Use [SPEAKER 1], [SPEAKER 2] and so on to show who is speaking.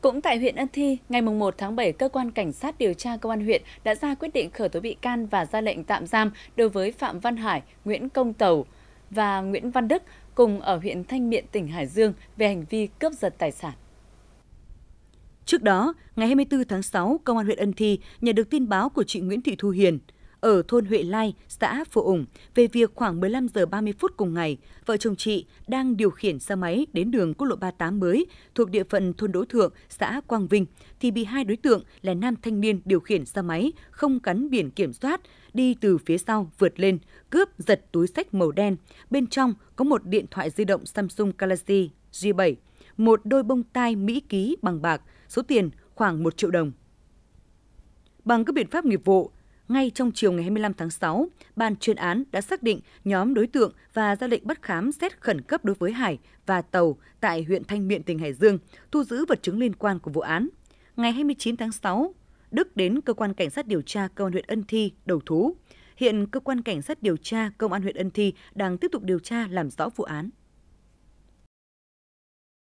[SPEAKER 1] Cũng tại huyện Ân Thi, ngày 1 tháng 7, cơ quan cảnh sát điều tra công an huyện đã ra quyết định khởi tố bị can và ra lệnh tạm giam đối với Phạm Văn Hải, Nguyễn Công Tẩu và Nguyễn Văn Đức cùng ở huyện Thanh Miện, tỉnh Hải Dương về hành vi cướp giật tài sản.
[SPEAKER 2] Trước đó, ngày 24 tháng 6, Công an huyện Ân Thi nhận được tin báo của chị Nguyễn Thị Thu Hiền – ở thôn Huệ Lai, xã Phổ Ủng về việc khoảng 15 giờ 30 phút cùng ngày, vợ chồng chị đang điều khiển xe máy đến đường quốc lộ 38 mới thuộc địa phận thôn Đỗ Thượng, xã Quang Vinh thì bị hai đối tượng là nam thanh niên điều khiển xe máy không gắn biển kiểm soát đi từ phía sau vượt lên, cướp giật túi sách màu đen. Bên trong có một điện thoại di động Samsung Galaxy G7, một đôi bông tai Mỹ ký bằng bạc, số tiền khoảng 1 triệu đồng. Bằng các biện pháp nghiệp vụ, ngay trong chiều ngày 25 tháng 6, ban chuyên án đã xác định nhóm đối tượng và ra lệnh bắt khám xét khẩn cấp đối với Hải và tàu tại huyện Thanh Miện, tỉnh Hải Dương, thu giữ vật chứng liên quan của vụ án. Ngày 29 tháng 6, Đức đến cơ quan cảnh sát điều tra công an huyện Ân Thi đầu thú. Hiện cơ quan cảnh sát điều tra công an huyện Ân Thi đang tiếp tục điều tra làm rõ vụ án.